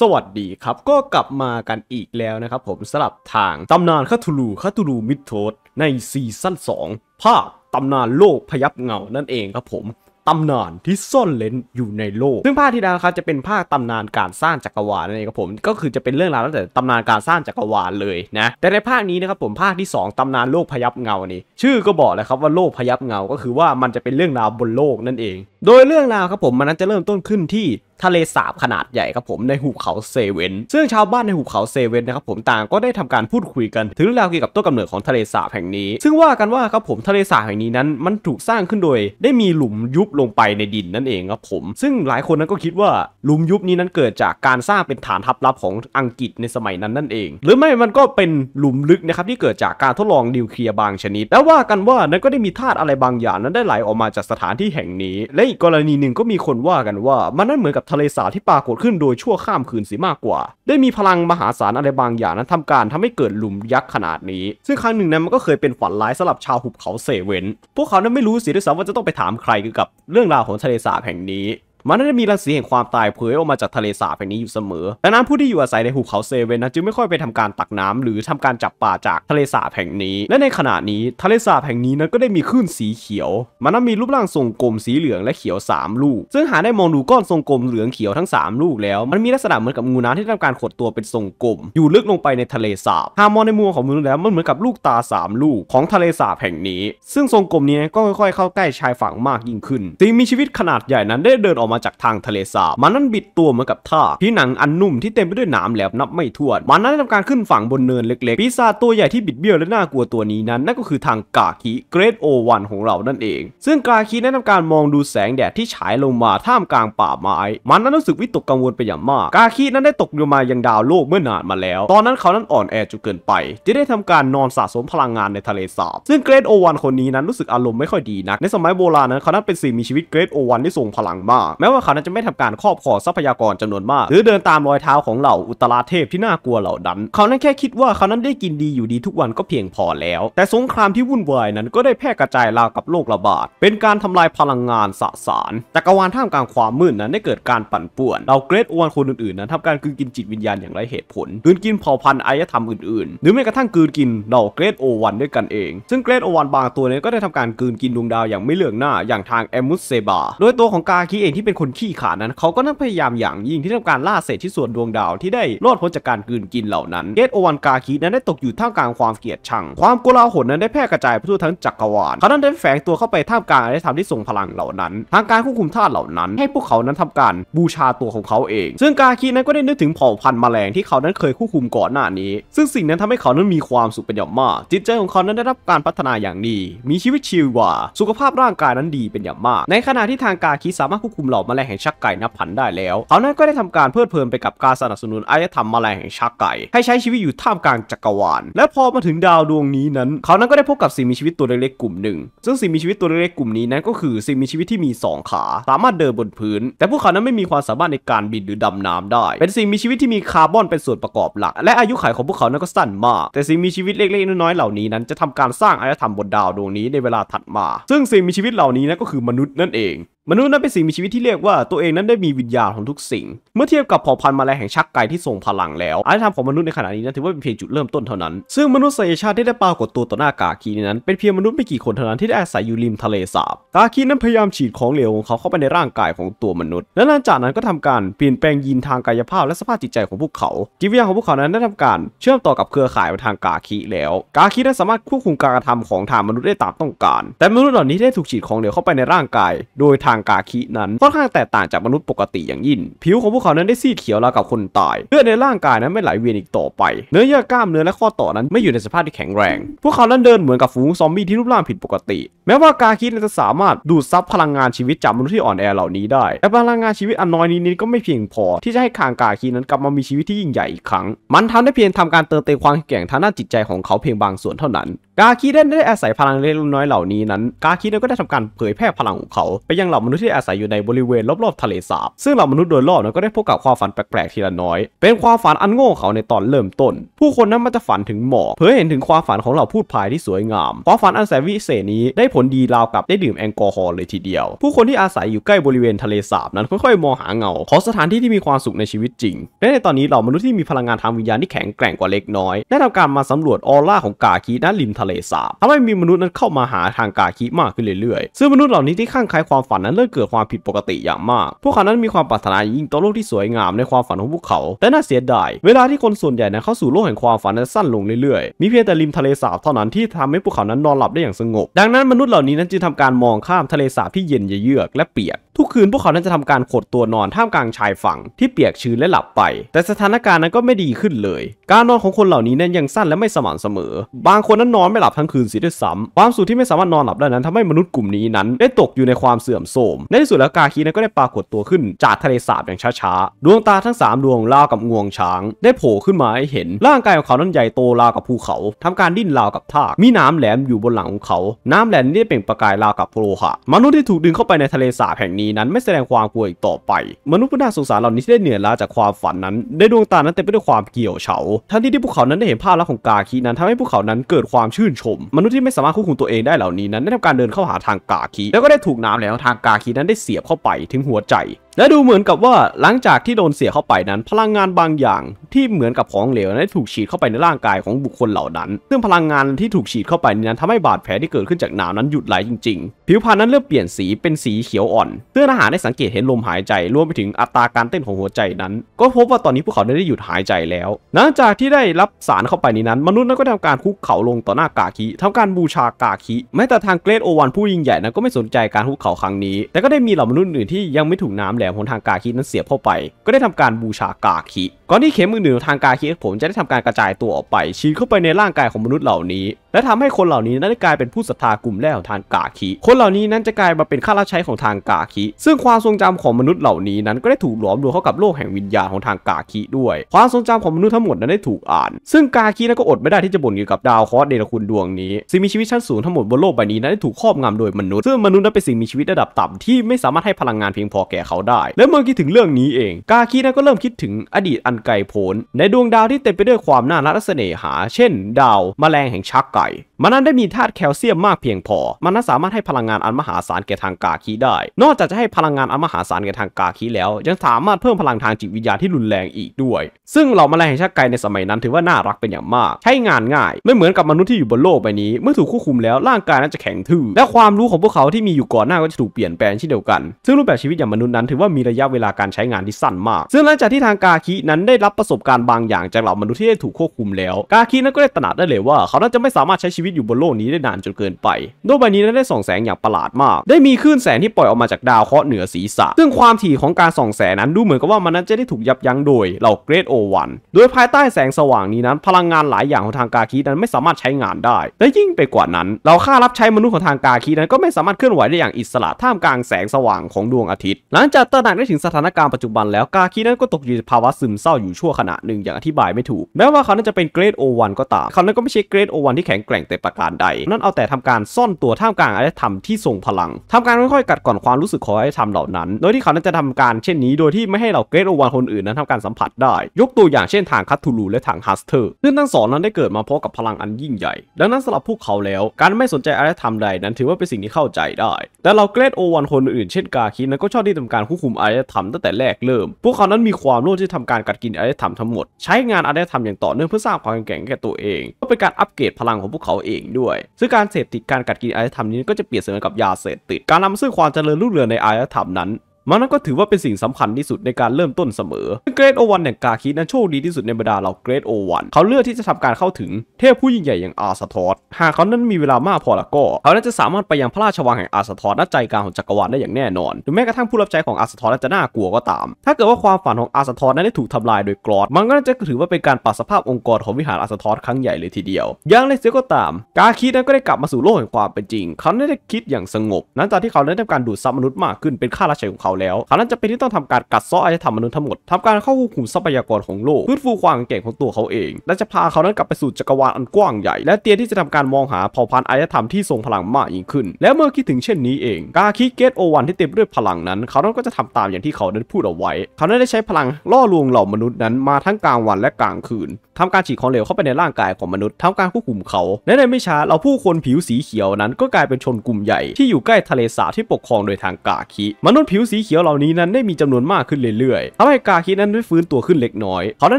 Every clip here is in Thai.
สวัสดีครับก็กลับมากันอีกแล้วนะครับผมสลับทางตำนานคาทูลูคาทูลูมิดโทสในซีซั่น2ภาคตำนานโลกพยับเงานั่นเองครับผม ตำนานที่ซ่อนเลนอยู่ในโลก ซึ่งภาคที่ดาวครับจะเป็นภาคตำนานการสร้างจักรวาลนั่นเองครับผมก็คือจะเป็นเรื่องราวตั้งแต่ตำนานการสร้างจักรวาลเลยนะ แต่ในภาคนี้นะครับผมภาคที่ 2 ตำนานโลกพยับเงานี่ ชื่อก็บอกแลยครับว่าโลกพยับเงา ก็คือว่ามันจะเป็นเรื่องราวบนโลกนั่นเองโดยเรื่องราวครับผมมันนั้นจะเริ่มต้นขึ้นที่ทะเลสาบขนาดใหญ่ครับผมในหุบเขาเซเว่นซึ่งชาวบ้านในหุบเขาเซเว่นนะครับผมต่างก็ได้ทำการพูดคุยกันถึงเรื่องราวเกี่ยวกับต้นกำเนิดของทะเลสาบแห่งนี้ ซึ่งว่ากันว่าครับผมทะเลสาบแห่งนี้นั้น มันถูกสร้างขึ้นโดยได้มีหลุมยุบลงไปในดินนั่นเองครับผมซึ่งหลายคนนั้นก็คิดว่าหลุมยุบนี้นั้นเกิดจากการสร้างเป็นฐานทัพลับของอังกฤษในสมัยนั้นนั่นเอง หรือไม่มันก็เป็นหลุมลึกนะครับที่เกิดจากการทดลองนิวเคลียร์บางชนิด แล้วว่ากันว่านั้นก็ได้มีธาตุอะไรบางอย่างนั้นได้ไหลออกมาจากสถานที่แห่งนี้และอีกรณีหนึ่งก็มีคนว่ากันว่ามันนั่นเหมือนกับทะเลสาบที่ปรากฏขึ้นโดยชั่วข้ามคืนสีมากกว่า ได้มีพลังมหาศาลอะไรบางอย่างนั้นทำการทำให้เกิดหลุมยักษ์ขนาดนี้ ซึ่งครั้งหนึ่งนั้นมันก็เคยเป็นฝันร้ายสำหรับชาวหุบเขาเซเว่นพวกเขานั้นไม่รู้สิด้วยซ้ำว่าจะต้องไปถามใครเกี่ยวกับเรื่องราวของทะเลสาบแห่งนี้มันได้มีรังสีแห่งความตายเผยออกมาจาก ทะเลสาบแห่งนี้อยู่เสมอดังนั้นผู้ที่อยู่อาศัยในหุบเขาเซเว่นนะจึงไม่ค่อยไปทำการตักน้ำ หรือทำการจับปลาจากทะเลสาบแห่งนี้ และในขณะนี้ทะเลสาบแห่งนี้นั้นก็ได้มีคลื่นสีเขียว มันนั้นมีรูปร่างทรงกลม สีเหลืองและเขียว 3 ลูก ซึ่งหาได้มองดูก้อนทรงกลมเหลืองเขียวทั้ง 3 ลูกแล้วมันมีลักษณะเหมือนกับงูน้ำที่ทำการขดตัวเป็นทรงกลม อยู่ลึกลงไปในทะเลสาบ หามองในมุมของมือแล้วมันเหมือนกับลูกตา 3 ลูกของทะเลสาบแห่งนี้ ซึ่งทรงกลมนี้ก็ค่อยๆ เข้าใกล้ชายฝั่งมากยิ่งขึ้นสิ่งมีชีวิตขนาดใหญ่นั้นได้เดินออกมามาจากทางทะเลสาบ มันนั้นบิดตัวเหมือนกับท่าผีหนังอันนุ่มที่เต็มไปด้วยหนามแหลมนับไม่ถ้วน มันนั้นทำการขึ้นฝั่งบนเนินเล็กๆ ปีศาจตัวใหญ่ที่บิดเบี้ยวและน่ากลัวตัวนี้นั้นนั่นก็คือทางกาคิเกรดโอวันของเรานั่นเอง ซึ่งกาคิได้ทำการมองดูแสงแดดที่ฉายลงมาท่ามกลางป่าไม้ มันนั้นรู้สึกวิตกกังวลไปอย่างมาก กาคินั้นได้ตกลงมายังดาวโลกเมื่อนานมาแล้ว ตอนนั้นเขานั้นอ่อนแอจนเกินไปจะได้ทำการนอนสะสมพลังงานในทะเลสาบ ซึ่งเกรดโอวันคนนี้นั้นรู้สึกอารมณ์ไม่ค่อยดีนักในสมัยโบราณนั้นเขานั้นเป็นสิ่งมีชีวิตเกรดโอวันที่ทรงพลังมากแม้ว่าเขานั้นจะไม่ทำการครอบครองทรัพยากรจำนวนมาก หรือเดินตามรอยเท้าของเหล่า อุตราเทพที่น่ากลัวเหล่านั้น เขานั้นแค่คิดว่าเขานั้นได้กินดีอยู่ดีทุกวันก็เพียงพอแล้ว แต่สงครามที่วุ่นวายนั้นก็ได้แพร่กระจายราวกับโรคระบาดเป็นการทำลายพลังงานสสารจักรวาลท่ามกลางความมืดนั้นได้เกิดการปั่นป่วนเหล่าเกรดอวนคนอื่นๆนั้นทำการกืนกินจิตวิญญาณอย่างไรเหตุผลกืนกินเผ่าพันธุ์อายธรรมอื่นๆหรือแม้กระทั่งกืนกินเหล่าเกรดโอวันด้วยกันเอง ซึ่งเกรดโอวันบางตัวนี้ก็ได้ทำการกืนกินดวงดาวอย่างไม่เลืองหน้าอย่างทางแอมุสเซบาโดยตัวของกาคิเองที่เป็นคนขี้ขาดนั้นเขาก็นั่งพยายามอย่างยิ่งที่ทำการล่าเศษที่ส่วนดวงดาวที่ได้รอดพ้นจากการกืนกินเหล่านั้นเกตโอวันกาคีนั้นได้ตกอยู่ท่ามกลางความเกลียดชัง ความโกลาหลนั้นได้แพร่กระจายไปทั่วทั้งจักรวาลเขานั้นได้แฝงตัวเข้าไปท่ามกลางอารยธรรมที่ทรงพลังเหล่านั้น ทางการควบคุมธาตุเหล่านั้น ให้พวกเขานั้นทำการบูชาตัวของเขาเอง ซึ่งกาคีนั้นก็ได้นึกถึงเผ่าพันธุ์แมลงที่เขานั้นเคยควบคุมก่อนหน้านี้ ซึ่งสิ่งนั้นทำให้เขานั้นมีความสุขเป็นอย่างมาก จิตใจของเขานั้นได้รับการพัฒนาอย่างดีมีชีวิตชีวาสุขภาพร่างกายนั้นดีเป็นอย่างมาก ในขณะที่ทางกาคีสามารถควบคุมล่อมแมลงแห่งชักไก่นับพันได้แล้ว เขานั้นก็ได้ทำการเพลิดเพลินไปกับการสนับสนุนอารยธรรมแมลงแห่งชักไก่ให้ใช้ชีวิตอยู่ท่ามกลางจักรวาล และพอมาถึงดาวดวงนี้นั้น เขานั้นก็ได้พบกับสิ่งมีชีวิตตัวเล็กๆกลุ่มหนึ่ง ซึ่งสิ่งมีชีวิตตัวเล็กๆกลุ่มนี้นั้นก็คือ สิ่งมีชีวิตที่มี2ขาสามารถเดินบนพื้น แต่พวกเขานั้นไม่มีความสามารถในการบินหรือดำน้ำได้ เป็นสิ่งมีชีวิตที่มีคาร์บอนเป็นส่วนประกอบหลัก และอายุขัยของพวกเขานั้นก็สั้นมาก แต่สิ่งมีชีวิตเล็กๆน้อยๆเหล่านี้นั้น จะทำการสร้างอารยธรรมบนดาวดวงนี้ในเวลาถัดมา ซึ่งสิ่งมีชีวิตเหล่านี้นั้นก็คือมนุษย์นั่นเองมนุษย์นั้นเป็นสิ่งมีชีวิตที่เรียกว่าตัวเองนั้นได้มีวิญญาณของทุกสิ่ง เมื่อเทียบกับเผ่าพันธุ์มาแรลงแห่งชักไกที่ส่งพลังแล้วอารยธรรมของมนุษย์ในขณะนี้นั้นถือว่าเป็นเพียงจุดเริ่มต้นเท่านั้น ซึ่งมนุษยชาติที่ได้ปรากฏตัวต่อหน้ากาคีนั้น เป็นเพียงมนุษย์ไม่กี่คนเท่านั้นที่ได้อาศัยอยู่ริมทะเลสาบ กาคีนั้นพยายามฉีดของเหลวของเขาเข้าไปในร่างกายของตัวมนุษย์ และหลังจากนั้นก็ทำการเปลี่ยนแปลงยีนทางกายภาพและสภาพจิตใจของพวกเขาจิตวิญญาณของพวกเขานั้นได้ทำการเชื่อมต่อกับเครือข่ายทางกาคีแล้ว กาคีนั้นสามารถควบคุมการกระทำของทางมนุษย์ได้ตามต้องการ แต่มนุษย์เหล่านี้ได้ถูกฉีดของเหลวเข้าไปในร่างกายโดยทางางกาคินั้นค่อนข้างแตกต่างจากมนุษย์ปกติอย่างยิ่งผิวของพวกเขานั้นได้ซีดเขียวราวกับคนตายเลือดในร่างกายนั้นไม่ไหลเวียนอีกต่อไป เนื้อเยื่อกล้ามเนื้อและข้อต่อนั้นไม่อยู่ในสภาพที่แข็งแรง พวกเขานั้นเดินเหมือนกับฝูงซอมบี้ที่รูปร่างผิดปกติ แม้ว่ากาคิจะสามารถดูดซับพลังงานชีวิตจากมนุษย์ที่อ่อนแอเหล่านี้ได้ แต่พลังงานชีวิตอันน้อยนี้ก็ไม่เพียงพอที่จะให้คางกาคีนั้นกลับมามีชีวิตที่ยิ่งใหญ่อีกครั้ง มันทำได้เพียงทำการเติมเต็มความแข็งทางด้านจิตใจของเขาเพียงบางส่วนเท่านั้นกาคีเดนได้อาศัยพลังเล็กน้อยเหล่านี้นั้น กาคีเดนก็ได้ทำการเผยแพร่พลังของเขาไปยังเหล่ามนุษย์ที่อาศัยอยู่ในบริเวณรอบๆทะเลสาบ ซึ่งเหล่ามนุษย์โดยรอบนั้นก็ได้พบกับความฝันแปลกๆทีละน้อยเป็นความฝันอันโง่เขาในตอนเริ่มต้น ผู้คนนั้นมันจะฝันถึงหมอกเผยเห็นถึงความฝันของเหล่าพูดพายที่สวยงามความฝันอันแสนวิเศษนี้ได้ผลดีราวกับได้ดื่มแอลกอฮอล์เลยทีเดียว ผู้คนที่อาศัยอยู่ใกล้บริเวณทะเลสาบนั้นค่อยๆมองหาเงาของสถานที่ที่มีความสุขในชีวิตจริงและในตอนนี้เหล่ามนุษย์ที่มีพลังงานทางวิญญาณที่แข็งแกร่งกว่าเล็กน้อยได้ทำการมาสำรวจออร่าของกาคิณลิมทะเลสาบทำให้มีมนุษย์นั้นเข้ามาหาทางกาคิมากขึ้นเรื่อยๆ ซึ่งมนุษย์เหล่านี้ที่ข้างคายความฝันนั้นเริ่มเกิดความผิดปกติอย่างมาก พวกเขานั้นมีความปรารถนายิ่งต่อโลกที่สวยงามในความฝันของพวกเขา แต่น่าเสียดายเวลาที่คนส่วนใหญ่นั้นเข้าสู่โลกแห่งความฝันนั้นสั้นลงเรื่อยๆ มีเพียงแต่ริมทะเลสาบเท่านั้นที่ทำให้พวกเขานั้นนอนหลับได้อย่างสงบ ดังนั้นมนุษย์เหล่านี้นั้นจึงทำการมองข้ามทะเลสาบที่เย็นเยือกและเปียกทุกคืนพวกเขานั้นจะทำการขดตัวนอนท่ามกลางชายฝั่งที่เปียกชื้นและหลับไป แต่สถานการณ์นั้นก็ไม่ดีขึ้นเลย การนอนของคนเหล่านี้นั้นยังสั้นและไม่สม่ำเสมอ บางคนนั้นนอนไม่หลับทั้งคืนสิด้วยซ้ำ ความสุขที่ไม่สามารถนอนหลับได้นั้นทำให้มนุษย์กลุ่มนี้นั้นได้ตกอยู่ในความเสื่อมโทรม ในที่สุดแล้วกาคีนั้นก็ได้ปรากฏตัวขึ้นจากทะเลสาบอย่างช้าๆ ดวงตาทั้ง3ดวงราวกับงวงช้างได้โผล่ขึ้นมาให้เห็น ร่างกายของเขานั้นใหญ่โตราวกับภูเขาทำการดิ้นราวกับทากมีน้ำแหลมอยู่บนหลังของเขา น้ำแหลมนี่เป็นประกายราวกับโลหะมนุษย์ที่ถูกดึงเข้าไปในทะเลสาบแห่งนี้นี้นั้นไม่แสดงความกลัวอีกต่อไป มนุษย์ผู้น่าสงสารเหล่านี้ที่ได้เหนื่อยล้าจากความฝันนั้นได้ดวงตานั้นเต็มไปด้วยความเกี่ยวเฉาทันทีที่พวกเขานั้นได้เห็นภาพลักษณ์ของกาคีนั้นทำให้พวกเขานั้นเกิดความชื่นชม มนุษย์ที่ไม่สามารถควบคุมตัวเองได้เหล่านี้นั้น ได้ทำการเดินเข้าหาทางกาคีแล้วก็ได้ถูกน้ำแล้วทางกาคีนั้นได้เสียบเข้าไปถึงหัวใจและดูเหมือนกับว่าหลังจากที่โดนเสียเข้าไปนั้น พลังงานบางอย่างที่เหมือนกับของเหลวนั้นถูกฉีดเข้าไปในร่างกายของบุคคลเหล่านั้น ซึ่งพลังงานที่ถูกฉีดเข้าไปนั้นทำให้บาดแผลที่เกิดขึ้นจากหนาวนั้นหยุดไหลจริงๆ ผิวพรรณนั้นเริ่มเปลี่ยนสีเป็นสีเขียวอ่อนเพื่อนอาหารได้สังเกตเห็นลมหายใจรวมไปถึงอัตราการเต้นของหัวใจนั้น ก็พบว่าตอนนี้พวกเขาได้หยุดหายใจแล้วหลังจากที่ได้รับสารเข้าไปนี้นั้น มนุษย์นั้นก็ทำการคุกเข่าลงต่อหน้ากาคิทำการบูชากาคิ แม้แต่ทางเกรดโอวัน ผู้ยิ่งใหญ่นั้นก็ไม่สนใจการคุกเข่าครั้งนี้ แต่ก็ได้มีเหล่ามนุษย์อื่นที่ยังไม่ถูกน้ำแมของทางกาคินั้นเสียเข้าไป ก็ได้ทำการบูชากาคิก่อนที่เข็มอื่นๆทางกายคิดผมจะได้ทำการกระจายตัวออกไปฉีดเข้าไปในร่างกายของมนุษย์เหล่านี้และทำให้คนเหล่านี้นั้นได้กลายเป็นผู้ศรัทธากลุ่มแรกของทางกาคิ คนเหล่านี้นั้นจะกลายมาเป็นข้าราชใช้ของทางกาคิ ซึ่งความทรงจำของมนุษย์เหล่านี้นั้นก็ได้ถูกหลอมรวมเข้ากับโลกแห่งวิญญาณของทางกาคิด้วย ความทรงจำของมนุษย์ทั้งหมดนั้นได้ถูกอ่าน ซึ่งกาคินั้นก็อดไม่ได้ที่จะบ่นเกี่ยวกับดาวคอสเดลคุณดวงนี้สิ่งมีชีวิตชั้นสูงทั้งหมดบนโลกใบนี้นั้นได้ถูกครอบงำโดยมนุษย์ซึ่งมนุษย์นั้นเป็นสิ่งมีชีวิตระดับต่ำที่ไม่สามารถให้พลังงานเพียงพอแก่เขาได้ และเมื่อคิดถึงเรื่องนี้เองกาคินั้นก็เริ่มคิดถึงอดีตอันไก่โผนในดวงดาวที่เต็มไปด้วยความน่ารักและเสน่หา เช่น ดาวมแมลงแห่งชักไก่มันนั้นได้มีธาตุแคลเซียมมากเพียงพอ มันนั้นสามารถให้พลังงานอันมหาศาลแก่ทางกาคีได้ นอกจากจะให้พลังงานอันมหาศาลแก่ทางกาคีแล้ว ยังสามารถเพิ่มพลังทางจิตวิญญาณที่รุนแรงอีกด้วย ซึ่งเหล่าแมลงแห่งชาติไกในสมัยนั้นถือว่าน่ารักเป็นอย่างมาก ใช้งานง่าย ไม่เหมือนกับมนุษย์ที่อยู่บนโลกใบนี้เมื่อถูกควบคุมแล้ว ร่างกายนั้นจะแข็งทื่อ และความรู้ของพวกเขาที่มีอยู่ก่อนหน้าก็จะถูกเปลี่ยนแปลงเช่นเดียวกัน ซึ่งรูปแบบชีวิตอย่างมนุษย์นั้นถือว่ามีระยะเวลาการใช้งานที่สั้นมาก ซึ่งหลังจากที่ทางกาคีนั้นได้รับประสบการณ์บางอย่างจากเหล่ามนุษย์ที่ได้ถูกควบคุมแล้ว กาคีนั้นก็ได้ตระหนักได้เลยว่าเขาน้นจะไม่สามารถใช้ชีวิตวิตอยู่บนโลกนี้ได้นานจนเกินไปโลกใบนี้นั้นได้ส่องแสงอย่างประหลาดมาก ได้มีคลื่นแสงที่ปล่อยออกมาจากดาวเคราะห์เหนือศีรษะซึ่งความถี่ของการส่องแสงนั้นดูเหมือนกับว่ามันนั้นจะได้ถูกยับยั้งโดยเหล่าเกรดโอวันโดยภายใต้แสงสว่างนี้นั้นพลังงานหลายอย่างของทางกาคีนั้นไม่สามารถใช้งานได้และยิ่งไปกว่านั้นเราค่ารับใช้มนุษย์ของทางกาคีนั้นก็ไม่สามารถเคลื่อนไหวได้อย่างอิสระท่ามกลางแสงสว่างของดวงอาทิตย์ หลังจากตระหนักได้ถึงสถานการณ์ปัจจุบัน แล้วกาคีนั้นก็ตกอยู่ในภาวะซึมเศร้าอยู่ชั่วขณะหนึ่งอย่างอธิบายไม่ถูกแม้ว่าเขานั้นจะเป็นเกรดโอวันก็ตามเขานั้นก็ไม่ใช่เกรดโอวันที่แข็งแกร่งเตแต่ประการใด นั่นเอาแต่ทำการซ่อนตัวท่ามกลางอารยธรรมที่ทรงพลัง ทำการค่อยๆกัดก่อนความรู้สึกของอารยธรรมเหล่านั้น โดยที่เขานั้นจะทำการ เช่นนี้โดยที่ไม่ให้เราเกรดโอวานคนอื่นนั้นทำการสัมผัสได้ ยกตัวอย่างเช่นทางคัตทูลูและทางฮัสเตอร์ซึ่งทั้งสองนั้นได้เกิดมาพร้อมกับพลังอันยิ่งใหญ่ ดังนั้นสำหรับพวกเขาแล้ว การไม่สนใจอารยธรรมใดนั้นถือว่าเป็นสิ่งที่เข้าใจได้ แต่เราเกรดโอวานคนอื่น เช่นกาคินนั้นก็ชอบที่ทำการควบคุมอารยธรรมตั้งแต่แรกเริ่ม พวกเขานั้นมีความโลภที่ทำการกัดกินอารยธรรมทั้งหมดใช้งานอารยธรรมอย่างต่อเนื่องเพื่อสร้างความแข็งแกร่งแก่ตัวเองก็เป็นการอัปเกรดพลังของพวกเขาเองด้วยซึ่งการเสพติดการกัดกินอารยธรรมนี้ก็จะเปรียบเสมือนกับยาเสพติด การนำซึ่งความเจริญรุ่งเรืองในอารยธรรมนั้นมันก็ถือว่าเป็นสิ่งสำคัญที่สุดในการเริ่มต้นเสมอเกรดโอวันแห่งกาคินั้นโชคดีที่สุดในบรรดาเราเกรดโอวันเขาเลือกที่จะทำการเข้าถึงเทพผู้ยิ่งใหญ่อย่างอาสทอสหากเขานั้นมีเวลามากพอละก็ เขานั้นจะสามารถไปยังพระราชวังแห่งอาสทอสณใจกลางของจักรวาลได้อย่างแน่นอนหรือแม้กระทั่งผู้รับใช้ของอาสทอสจะน่ากลัวก็ตาม ถ้าเกิดว่าความฝันของอาสทอสนั้นได้ถูกทำลายโดยกรอด มันก็จะถือว่าเป็นการปรับสภาพองค์กรของวิหารอาสทอสครั้งใหญ่เลยทีเดียว อย่างไรเสียก็ตาม กาคินั้นก็ได้กลับมาสู่โลกแห่งความเป็นจริง เขาได้คิดอย่างสงบหลังจากที่เขาได้ทำการดูดซับมนุษย์มากขึ้นเป็นข้าราชการของเขาแล้วเขานั้นจะเป็นที่ต้องทำการกัดเซาะอารยธรรมมนุษย์ทั้งหมดทำการเข้าควบคุมทรัพยากรของโลกพื้นฟูความเก่งของตัวเขาเอง และจะพาเขานั้นกลับไปสู่จักรวาลอันกว้างใหญ่ และเตรียมที่จะทำการมองหาเผ่าพันธุ์อารยธรรมที่ทรงพลังมากยิ่งขึ้น และเมื่อคิดถึงเช่นนี้เอง กาคิเกตโอวันที่เต็มด้วยพลังนั้น เขานั้นก็จะทำตามอย่างที่เขาได้พูดเอาไว้ เขานั้นได้ใช้พลังล่อลวงเหล่ามนุษย์นั้นมาทั้งกลางวันและกลางคืน ทำการฉีดของเหลวเข้าไปในร่างกายของมนุษย์ ทำการควบคุมเขา และในไม่ช้าเราผู้คนผิวสีเขียวนั้นก็กลายเป็นชนกลุ่มใหญ่ที่อยู่ใกล้ทะเลสาบที่ปกครองโดยทางกาคิมนุษย์ผิวสีเขียวเหล่านี้นั้นได้มีจำนวนมากขึ้นเรื่อยๆทำให้กาคินั้นได้ฟื้นตัวขึ้นเล็กน้อย เขานั้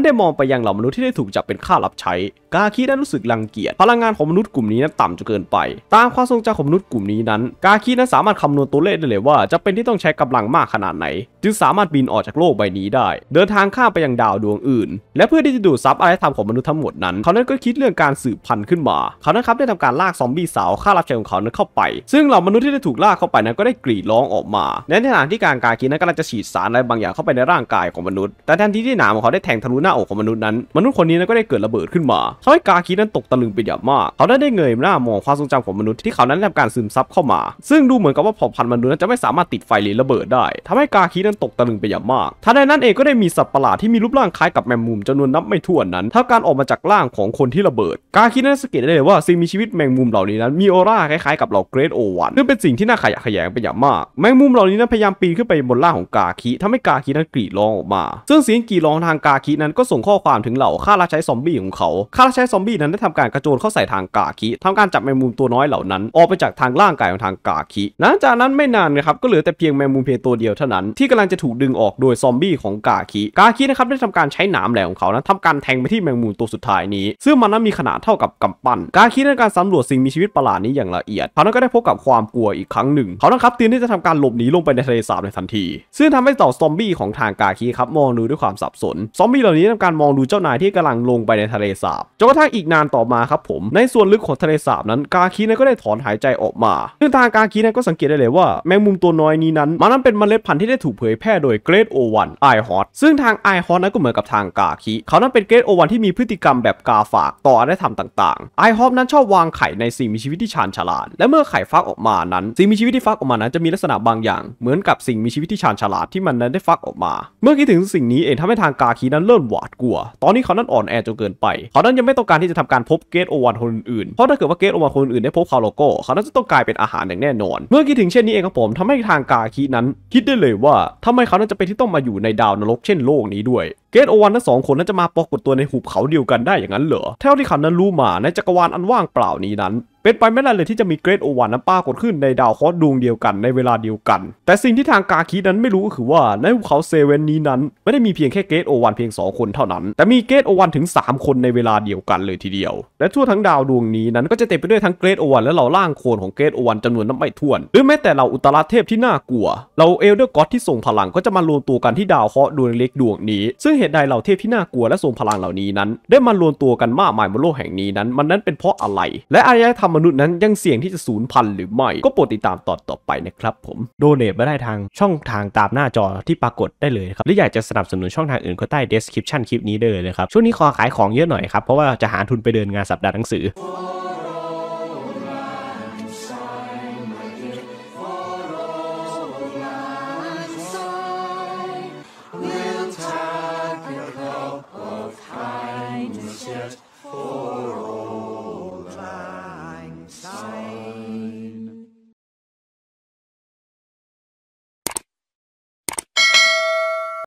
นได้มองไปยังเหล่ามนุษย์ที่ได้ถูกจับเป็นข้ารับใช้ กาคินั้นรู้สึกรังเกียจ พลังงานของมนุษย์กลุ่มนี้นั้นต่ำจนเกินไป ตามความทรงจำของมนุษย์กลุ่มนี้นั้น กาคินั้นสามารถคำนวณตัวเลขได้เลยว่าจะเป็นที่ต้องใช้กำลังมากขนาดไหน จึงสามารถบินออกจากโลกใบนี้ได้ เดินทางข้ามไปยังดาวดวงอื่น และเพื่อที่จะดูดซับอะไรทำของมนุษย์ทั้งหมดนั้น เขานั้นก็คิดเรื่องการสืบพันธุ์ขึ้นมาเขานั้นครับได้ทำการลากซอมบี้สาวข้ารับใช้ของเขานั้นเข้าไปซึ่งเหล่ามนุษย์ที่ได้ถูกลากเข้าไปนั้นก็ได้กรีดร้องออกมาในขณะที่การางกายคิดนั้นกำลังจะฉีดสารอะไรบางอย่างเข้าไปในร่างกายของมนุษย์ แต่ทันทีที่หนามของเขาได้แทงทะลุหน้าอกของมนุษย์นั้น มนุษย์คนนี้นั้นก็ได้เกิดระเบิดขึ้นมาทำให้กาคินั้นตกตะลึงไปอย่างมาก เขาได้ได้เงยหน้ามองความทรงจำของมนุษย์ที่เขานั้นทำการซึมซับเข้ามา ซึ่งดูเหมือนกับว่าผอพันมนุษย์นั้นจะไม่สามารถติดไฟหรือระเบิดได้ทำให้กาคินั้นตกตะลึงไปอย่างมากทันใดนั้นเองก็ได้มีสัตว์ประหลาดที่มีรูปร่างคล้ายกับแมงมุมจำนวนนับไม่ถ้วนนั้นท่าการออกมาจากร่างของคนที่ระเบิด กาคีนั้นสังเกตได้เลยว่าสิ่งมีชีวิตแมงมุมเหล่านี้นั้นมีออร่าคล้ายๆกับเหล่าเกรดโอวันซึ่งเป็นสิ่งที่น่าขยะแขยงเป็นอย่างมากแมงมุมเหล่านี้นั้นพยายามปีนขึ้นไปบนล่างของกาคิทำให้กาคินั้นกรีดร้องออกมา ซึ่งเสียงกรีดร้องทางกาคินั้นก็ส่งข้อความถึงเหล่าข้าราใช้ซอมบี้ของเขาข้าราใช้ซอมบี้นั้นได้ทำการกระโจนเข้าใส่ทางกาคิทำการจับแมงมุมตัวน้อยเหล่านั้น ออกไปจากทางร่างกายของทางกาคิหลังจากนั้นไม่นานนะครับก็เหลือแต่เพียง แมงมุมเพียงตัวเดียวเท่านั้น ที่กำลังจะถูกดึงออกโดยซอมบี้ของกาคิกาคินะครับได้ทำการใช้หนามแหลมของเขานั้นทำการแทงไปที่แมงมุมตัวสุดท้ายนี้ ซึ่งมันนั้นมีขนาดเท่ากับกำปั้นกาคิในการสำรวจสิ่งมีชีวิตประหลาดนี้อย่างละเอียดเขาก็ได้พบกับความกลัวอีกครั้งหนึ่งเขานะครับเตรียมที่จะทำการหลบหนีลงไปในทะเลสาบในทันทีซึ่งทำให้ต่อซอมบี้ของทางกาคีครับมองดูด้วยความสับสน ซอมบี้เหล่านี้ทำการมองดูเจ้านายที่กำลังลงไปในทะเลสาบจนกระทั่งอีกนานต่อมาครับผม ในส่วนลึกของทะเลสาบนั้น กาคีนั้นก็ได้ถอนหายใจออกมา ซึ่งทางกาคีนั้นก็สังเกตได้เลยว่าแมงมุมตัวน้อยนี้นั้นมันนั้นเป็นเมล็ดพันธุ์ที่ได้ถูกเผยแพร่โดยเกรดโอวันไอฮอต ซึ่งทางไอฮอตนั้นก็เหมือนกับทางกาคี เขานั้นเป็นเกรดโอวันที่มีพฤติกรรมแบบกาฝากต่อได้ทำต่างๆ ไอฮอตนั้นชอบวางไข่ในสิ่งมีชีวิตที่ชาญฉลาดและเมื่อไข่ฟักออกมานั้น สิ่งมีชีวิตที่ฟักออกมานั้นจะมีลักษณะบางอย่างเหมือนกับสิ่งงมีชีวิตที่ชาญฉลาดที่มันนั้นได้ฟักออกมา เมื่อคิดถึงสิ่งนี้เองทำให้ทางกาคีนั้นเริ่มหวาดกลัว ตอนนี้เขานั้นอ่อนแอจนเกินไป เขานั้นยังไม่ต้องการที่จะทำการพบเกตโอวันคนอื่น เพราะถ้าเกิดว่าเกตโอวันคนอื่นได้พบเขาโลโก้เขานั้นจะต้องกลายเป็นอาหารอย่างแน่นอน เมื่อคิดถึงเช่นนี้เองครับผมทำให้ทางกาคีนั้น คิดได้เลยว่าทำไมเขานั้นจะเป็นที่ต้องมาอยู่ในดาวนรกเช่นโลกนี้ด้วย เกตโอวันทั้งสองคนนั้นจะมาปรากฏตัวในหุบเขาเดียวกันได้อย่างนั้นเหรอเท่าที่เขานั้นรู้มาในจักรวาลอันว่างเปล่านี้นั้นเป็นไปไม่ได้เลยที่จะมีเกรดโอวันนั้นปรากฏขึ้นในดาวเคราะห์ดวงเดียวกันในเวลาเดียวกัน แต่สิ่งที่ทางกาคินั้นไม่รู้ก็คือว่า ในภูเขาเซเว่นนี้นั้น ไม่ได้มีเพียงแค่เกรดโอวันเพียง2คนเท่านั้น แต่มีเกรดโอวันถึง 3 คนในเวลาเดียวกันเลยทีเดียวและทั่วทั้งดาวดวงนี้นั้นก็จะเต็มไปด้วยทั้งเกรดโอวันและเหล่าล่างโคนของเกรดโอวันจำนวนนับไม่ถ้วน หรือแม้แต่เหล่าอุตราเทพที่น่ากลัวเหล่าเอลเดอร์ก็อดที่ส่งพลังก็จะมารวมตัวกันที่ดาวเคราะห์ดวงเล็กดวงนี้ซึ่งเหตุใดเหล่าเทพที่น่ากลัวและส่งพลังเหล่านี้นั้น ได้มารวมตัวกันมากมายบนโลกแห่งนี้นั้นมันนั้นเป็นเพราะอะไร และอารยธรรมมนุษย์นั้นยังเสี่ยงที่จะสูญพันธุ์หรือไม่ก็โปรดติดตามตอนต่อไปนะครับผมโดเนทมาได้ทางช่องทางตามหน้าจอที่ปรากฏได้เลยครับ หรืออยากจะสนับสนุนช่องทางอื่นก็ใต้ description คลิปนี้ได้เลยครับ ช่วงนี้ขอขายของเยอะหน่อยครับ เพราะว่าจะหาทุนไปเดินงานสัปดาห์หนังสือ